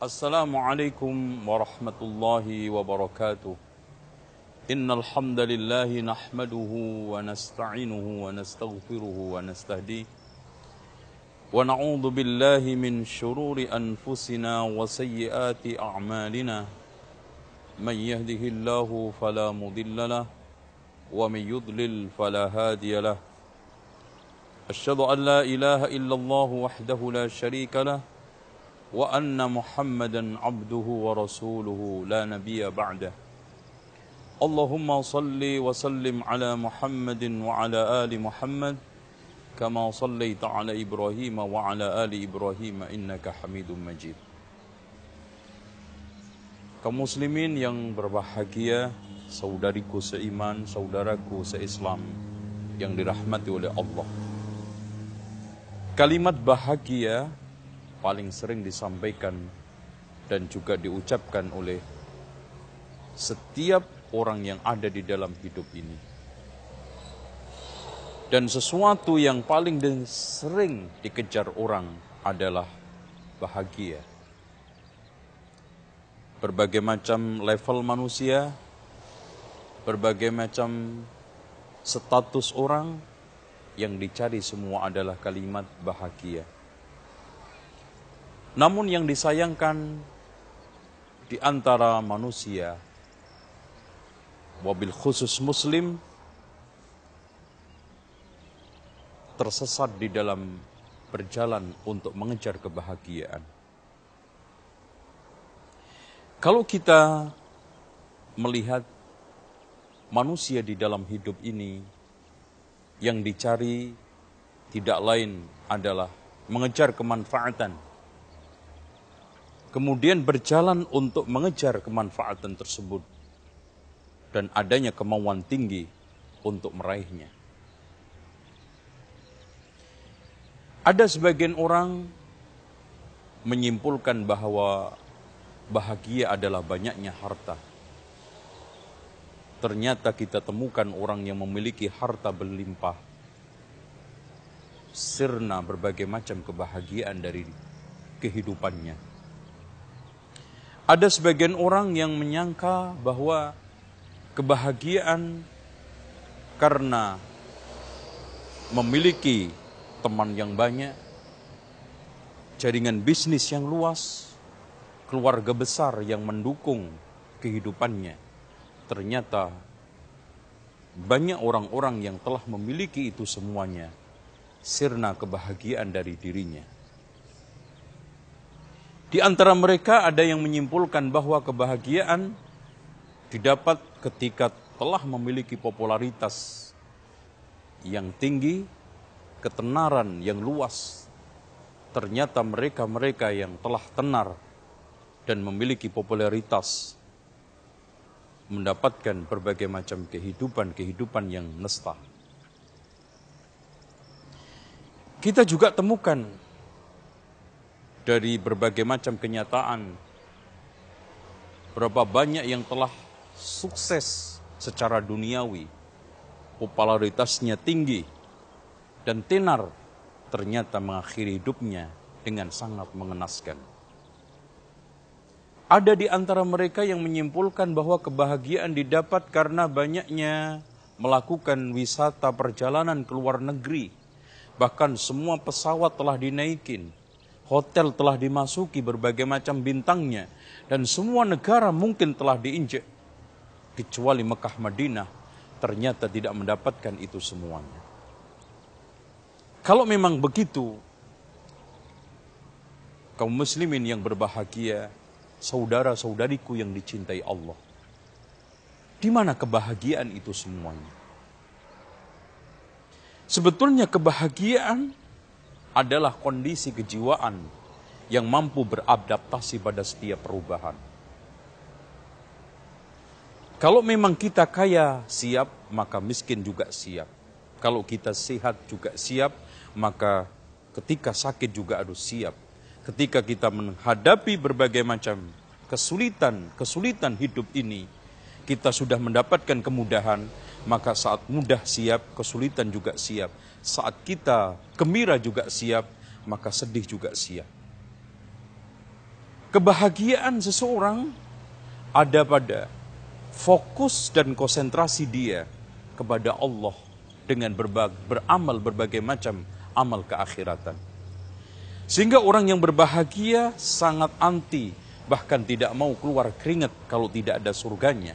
السلام عليكم ورحمة الله وبركاته إن الحمد لله نحمده ونستعينه ونستغفره ونستهديه ونعوذ بالله من شرور أنفسنا وسيئات أعمالنا من يهده الله فلا مضل له ومن يضلل فلا هادي له أشهد أن لا إله إلا الله وحده لا شريك له وأن محمدا عبده ورسوله لا نبي بعده اللهم صل وسلم على محمد وعلى آل محمد كما صليت على إبراهيم وعلى آل إبراهيم إنك حميد مجيد Kaum muslimin yang berbahagia, saudariku seiman, saudaraku seislam yang dirahmati oleh Allah. Kalimat bahagia paling sering disampaikan dan juga diucapkan oleh setiap orang yang ada di dalam hidup ini. Dan sesuatu yang paling sering dikejar orang adalah bahagia. Berbagai macam level manusia, berbagai macam status orang yang dicari semua adalah kalimat bahagia. Namun yang disayangkan di antara manusia, wabil khusus muslim, tersesat di dalam berjalan untuk mengejar kebahagiaan. Kalau kita melihat manusia di dalam hidup ini, yang dicari tidak lain adalah mengejar kemanfaatan kemudian berjalan untuk mengejar kemanfaatan tersebut dan adanya kemauan tinggi untuk meraihnya. Ada sebagian orang menyimpulkan bahwa bahagia adalah banyaknya harta. Ternyata kita temukan orang yang memiliki harta berlimpah. Sirna berbagai macam kebahagiaan dari kehidupannya ada sebagian orang yang menyangka bahwa kebahagiaan karena memiliki teman yang banyak, jaringan bisnis yang luas, keluarga besar yang mendukung kehidupannya. Ternyata banyak orang-orang yang telah memiliki itu semuanya, sirna kebahagiaan dari dirinya. Di antara mereka ada yang menyimpulkan bahwa kebahagiaan didapat ketika telah memiliki popularitas yang tinggi, ketenaran yang luas. Ternyata mereka-mereka yang telah tenar dan memiliki popularitas mendapatkan berbagai macam kehidupan-kehidupan yang nesta. Kita juga temukan dari berbagai macam kenyataan. Berapa banyak yang telah sukses secara duniawi, popularitasnya tinggi, dan tenar ternyata mengakhiri hidupnya dengan sangat mengenaskan. Ada di antara mereka yang menyimpulkan bahwa kebahagiaan didapat karena banyaknya melakukan wisata perjalanan ke luar negeri. Bahkan semua pesawat telah dinaikin, hotel telah dimasuki berbagai macam bintangnya, dan semua negara mungkin telah diinjek, kecuali Mekah Madinah, ternyata tidak mendapatkan itu semuanya. Kalau memang begitu, kaum muslimin yang berbahagia, saudara-saudariku yang dicintai Allah, di mana kebahagiaan itu semuanya? Sebetulnya kebahagiaan adalah kondisi kejiwaan yang mampu beradaptasi pada setiap perubahan. Kalau memang kita kaya siap, maka miskin juga siap. Kalau kita sehat juga siap, maka ketika sakit juga harus siap. Ketika kita menghadapi berbagai macam kesulitan-kesulitan hidup ini, kita sudah mendapatkan kemudahan, maka saat mudah siap, kesulitan juga siap. Saat kita gembira juga siap, maka sedih juga siap. Kebahagiaan seseorang ada pada fokus dan konsentrasi dia kepada Allah dengan berbag, beramal berbagai macam amal keakhiratan. Sehingga orang yang berbahagia sangat anti, bahkan tidak mau keluar keringat kalau tidak ada surganya.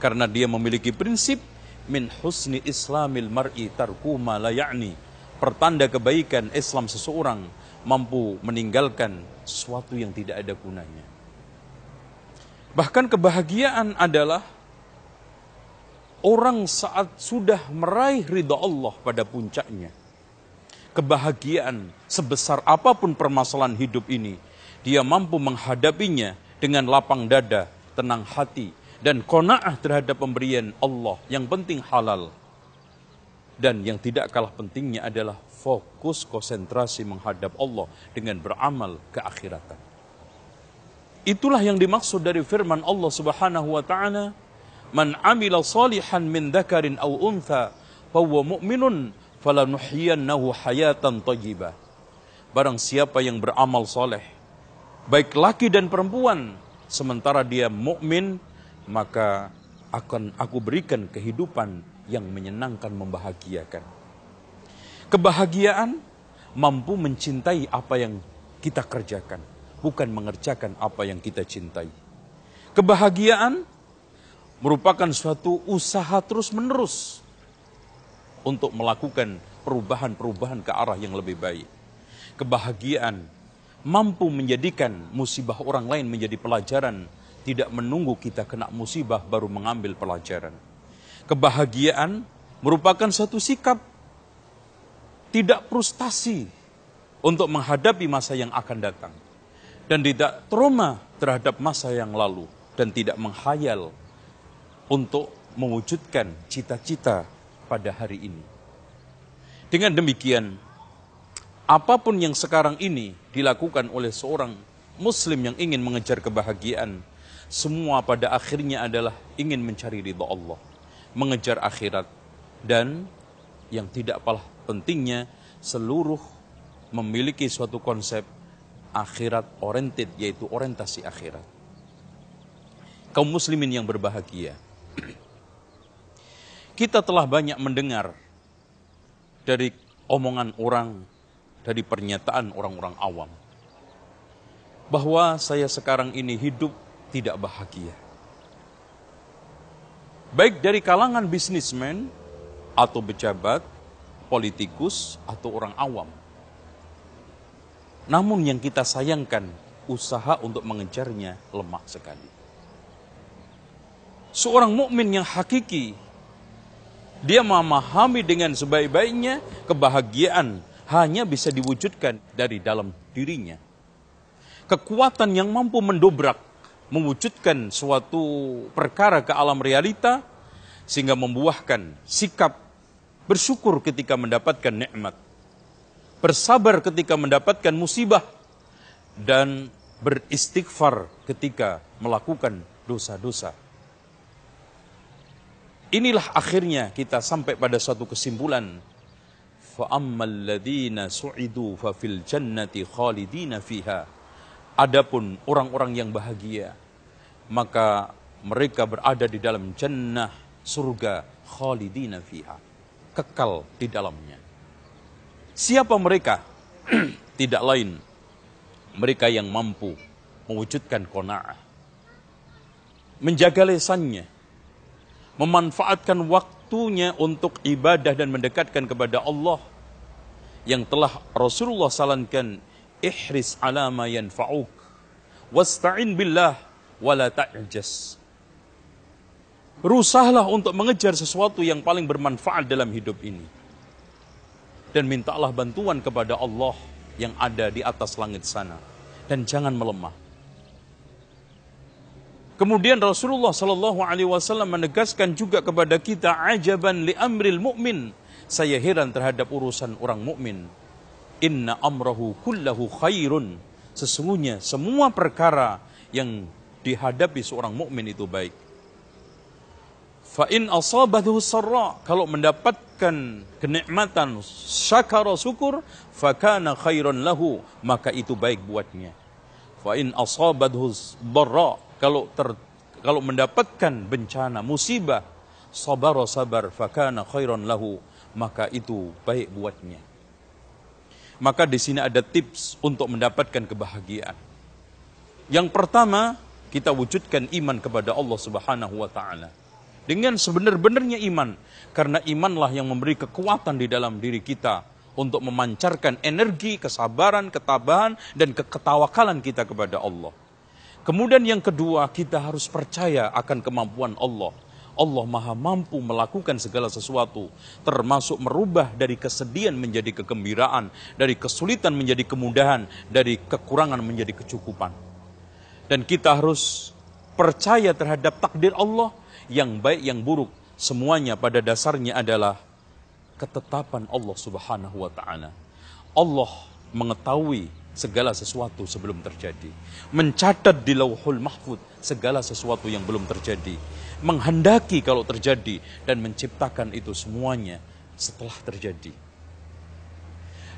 Karena dia memiliki prinsip min husni islamil mar'i tarku ma la ya'ni. Pertanda kebaikan Islam seseorang mampu meninggalkan sesuatu yang tidak ada gunanya. Bahkan kebahagiaan adalah orang saat sudah meraih ridha Allah pada puncaknya. Kebahagiaan sebesar apapun permasalahan hidup ini, dia mampu menghadapinya dengan lapang dada, tenang hati, dan kona'ah terhadap pemberian Allah yang penting halal. Dan yang tidak kalah pentingnya adalah fokus konsentrasi menghadap Allah dengan beramal ke akhiratan. Itulah yang dimaksud dari firman Allah Subhanahu wa taala, "Man 'amila salihan min dakarin au untha, fawwa mu'minun, falanuhiyannahu hayatan thayyibah." Barang siapa yang beramal soleh, baik laki dan perempuan, sementara dia mukmin maka akan aku berikan kehidupan yang menyenangkan membahagiakan. Kebahagiaan mampu mencintai apa yang kita kerjakan, bukan mengerjakan apa yang kita cintai. Kebahagiaan merupakan suatu usaha terus-menerus untuk melakukan perubahan-perubahan ke arah yang lebih baik. Kebahagiaan mampu menjadikan musibah orang lain menjadi pelajaran tidak menunggu kita kena musibah baru mengambil pelajaran. Kebahagiaan merupakan satu sikap tidak frustasi untuk menghadapi masa yang akan datang dan tidak trauma terhadap masa yang lalu dan tidak menghayal untuk mewujudkan cita-cita pada hari ini. Dengan demikian, apapun yang sekarang ini dilakukan oleh seorang muslim yang ingin mengejar kebahagiaan semua pada akhirnya adalah ingin mencari ridha Allah, mengejar akhirat, dan yang tidak kalah pentingnya, seluruh memiliki suatu konsep akhirat oriented, yaitu orientasi akhirat. Kaum muslimin yang berbahagia, kita telah banyak mendengar dari omongan orang, dari pernyataan orang-orang awam, bahwa saya sekarang ini hidup tidak bahagia. Baik dari kalangan bisnismen atau pejabat, politikus atau orang awam. Namun yang kita sayangkan usaha untuk mengejarnya lemah sekali. Seorang mukmin yang hakiki dia memahami dengan sebaik-baiknya kebahagiaan hanya bisa diwujudkan dari dalam dirinya. Kekuatan yang mampu mendobrak mewujudkan suatu perkara ke alam realita sehingga membuahkan sikap bersyukur ketika mendapatkan nikmat, bersabar ketika mendapatkan musibah dan beristighfar ketika melakukan dosa-dosa. Inilah akhirnya kita sampai pada suatu kesimpulan. Fa'ammal ladhina su'idu fa fil jannati khalidina fiha. Adapun orang-orang yang bahagia, maka mereka berada di dalam jannah surga khalidina fiha kekal di dalamnya siapa mereka tidak lain mereka yang mampu mewujudkan qanaah menjaga lesannya memanfaatkan waktunya untuk ibadah dan mendekatkan kepada Allah yang telah Rasulullah salankan ihris alama yanfa'uk wasta'in billah wala ta'jas. Rusahlah untuk mengejar sesuatu yang paling bermanfaat dalam hidup ini. Dan mintalah bantuan kepada Allah yang ada di atas langit sana. Dan jangan melemah. Kemudian Rasulullah Shallallahu Alaihi Wasallam menegaskan juga kepada kita ajaban li amril mukmin. Saya heran terhadap urusan orang mukmin. Inna amrahu kullahu khairun. Sesungguhnya semua perkara yang dihadapi seorang mukmin itu baik. Fa in asabathu sarra, kalau mendapatkan kenikmatan syakara syukur, fakana khairan lahu, maka itu baik buatnya. Fa in asabathu barra, kalau ter, kalau mendapatkan bencana, musibah, sabar sabar fakana khairan lahu, maka itu baik buatnya. Maka di sini ada tips untuk mendapatkan kebahagiaan. Yang pertama, kita wujudkan iman kepada Allah Subhanahu wa taala. Dengan sebenar-benarnya iman, karena imanlah yang memberi kekuatan di dalam diri kita untuk memancarkan energi, kesabaran, ketabahan dan ketawakalan kita kepada Allah. Kemudian yang kedua, kita harus percaya akan kemampuan Allah. Allah maha mampu melakukan segala sesuatu, termasuk merubah dari kesedihan menjadi kegembiraan, dari kesulitan menjadi kemudahan, dari kekurangan menjadi kecukupan. Dan kita harus percaya terhadap takdir Allah yang baik yang buruk semuanya pada dasarnya adalah ketetapan Allah Subhanahu wa taala. Allah mengetahui segala sesuatu sebelum terjadi. Mencatat di Lauhul Mahfud segala sesuatu yang belum terjadi. Menghendaki kalau terjadi dan menciptakan itu semuanya setelah terjadi.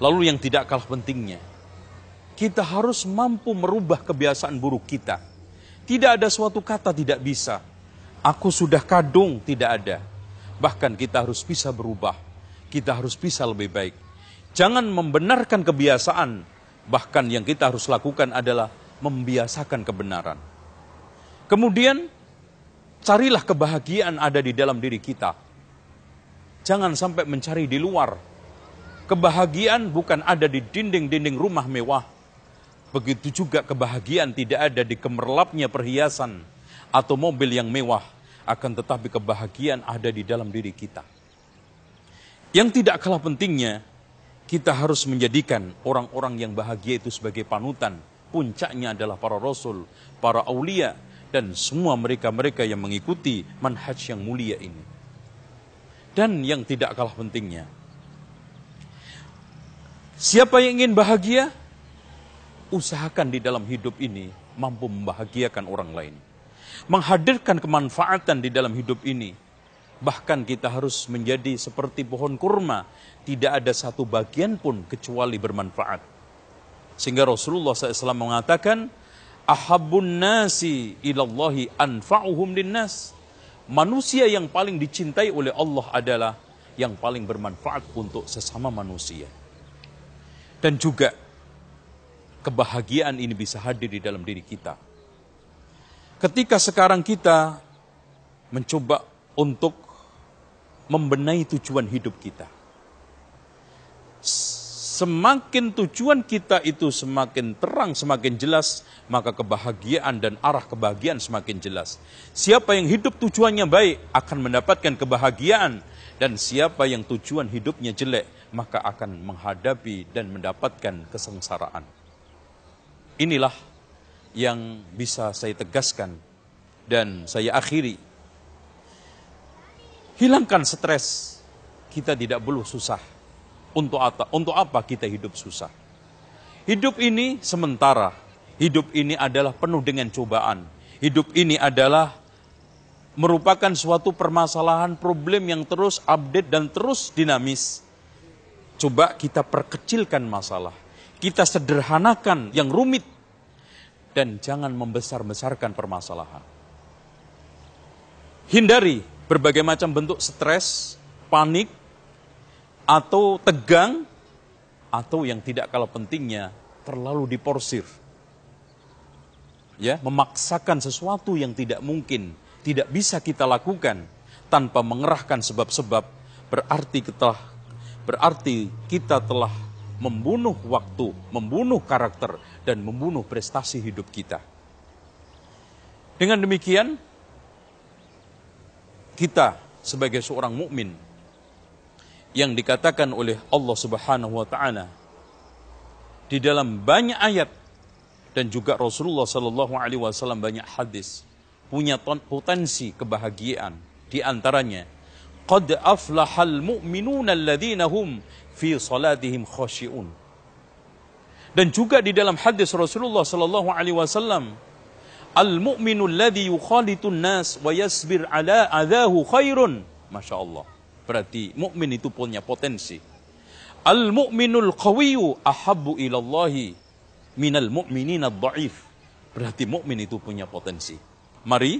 Lalu yang tidak kalah pentingnya, kita harus mampu merubah kebiasaan buruk kita. Tidak ada suatu kata tidak bisa. Aku sudah kadung tidak ada. Bahkan kita harus bisa berubah. Kita harus bisa lebih baik. Jangan membenarkan kebiasaan. Bahkan yang kita harus lakukan adalah membiasakan kebenaran. Kemudian, carilah kebahagiaan ada di dalam diri kita. Jangan sampai mencari di luar. Kebahagiaan bukan ada di dinding-dinding rumah mewah, Begitu juga kebahagiaan tidak ada di kemerlapnya perhiasan atau mobil yang mewah, akan tetapi kebahagiaan ada di dalam diri kita. Yang tidak kalah pentingnya, kita harus menjadikan orang-orang yang bahagia itu sebagai panutan. Puncaknya adalah para rasul, para aulia, dan semua mereka-mereka yang mengikuti manhaj yang mulia ini. Dan yang tidak kalah pentingnya, siapa yang ingin bahagia? usahakan di dalam hidup ini mampu membahagiakan orang lain. Menghadirkan kemanfaatan di dalam hidup ini. Bahkan kita harus menjadi seperti pohon kurma. Tidak ada satu bagian pun kecuali bermanfaat. Sehingga Rasulullah SAW mengatakan, Ahabun nasi ilallahi anfa'uhum linnas. Manusia yang paling dicintai oleh Allah adalah yang paling bermanfaat untuk sesama manusia. Dan juga kebahagiaan ini bisa hadir di dalam diri kita. Ketika sekarang kita mencoba untuk membenahi tujuan hidup kita. Semakin tujuan kita itu semakin terang, semakin jelas, maka kebahagiaan dan arah kebahagiaan semakin jelas. Siapa yang hidup tujuannya baik akan mendapatkan kebahagiaan, dan siapa yang tujuan hidupnya jelek maka akan menghadapi dan mendapatkan kesengsaraan. Inilah yang bisa saya tegaskan dan saya akhiri. Hilangkan stres. Kita tidak perlu susah. Untuk apa, untuk apa kita hidup susah? Hidup ini sementara. Hidup ini adalah penuh dengan cobaan. Hidup ini adalah merupakan suatu permasalahan problem yang terus update dan terus dinamis. Coba kita perkecilkan masalah. Kita sederhanakan yang rumit dan jangan membesar-besarkan permasalahan. Hindari berbagai macam bentuk stres, panik, atau tegang, atau yang tidak kalah pentingnya, terlalu diporsir. Ya, memaksakan sesuatu yang tidak mungkin, tidak bisa kita lakukan tanpa mengerahkan sebab-sebab, berarti kita berarti kita telah membunuh waktu, membunuh karakter, dan membunuh prestasi hidup kita. Dengan demikian, kita sebagai seorang mukmin yang dikatakan oleh Allah Subhanahu wa taala di dalam banyak ayat dan juga Rasulullah Sallallahu alaihi wasallam banyak hadis punya potensi kebahagiaan di antaranya Qad aflahal mu'minuna alladhina hum fi salatihim khashi'un. Dan juga di dalam hadis Rasulullah sallallahu alaihi wasallam, al-mu'minu alladhi yukhalitun nas wa yasbir ala adahu khairun. Masya Allah. Berarti mukmin itu punya potensi. Al-mu'minul qawiyyu ahabbu ilallahi minal mu'minina dhaif. Berarti mukmin itu punya potensi. Mari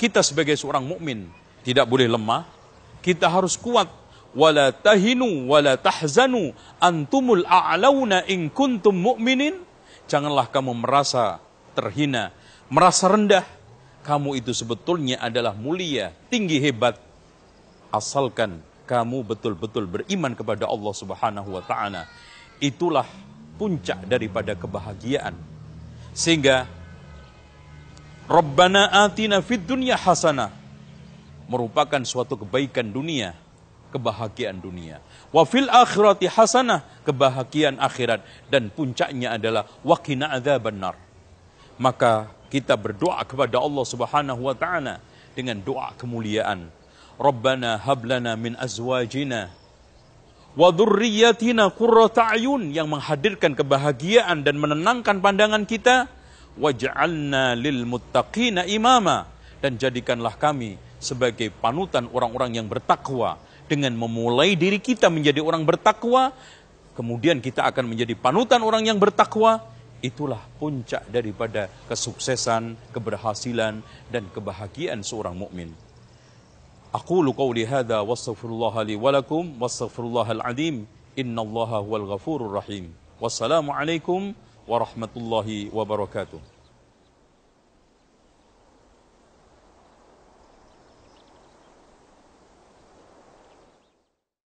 kita sebagai seorang mukmin tidak boleh lemah, kita harus kuat. Wala tahinu wala tahzanu antumul a'launa in kuntum mu'minin. Janganlah kamu merasa terhina, merasa rendah. Kamu itu sebetulnya adalah mulia, tinggi hebat. Asalkan kamu betul-betul beriman kepada Allah Subhanahu wa taala. Itulah puncak daripada kebahagiaan. Sehingga Rabbana atina fid dunya hasanah merupakan suatu kebaikan dunia, kebahagiaan dunia. Wafil akhirati hasanah, kebahagiaan akhirat. Dan puncaknya adalah wakina adzabannar. Maka kita berdoa kepada Allah Subhanahu wa taala dengan doa kemuliaan. Rabbana hablana min azwajina wa dzurriyyatina qurrata ayun yang menghadirkan kebahagiaan dan menenangkan pandangan kita waj'alna lil muttaqina imama dan jadikanlah kami sebagai panutan orang-orang yang bertakwa. Dengan memulai diri kita menjadi orang bertakwa, kemudian kita akan menjadi panutan orang yang bertakwa. Itulah puncak daripada kesuksesan, keberhasilan, dan kebahagiaan seorang mukmin. Aku qauli hadha wastaghfirullah li wa lakum wastaghfirullahal azim innallaha huwal ghafurur rahim. Wassalamualaikum warahmatullahi wabarakatuh.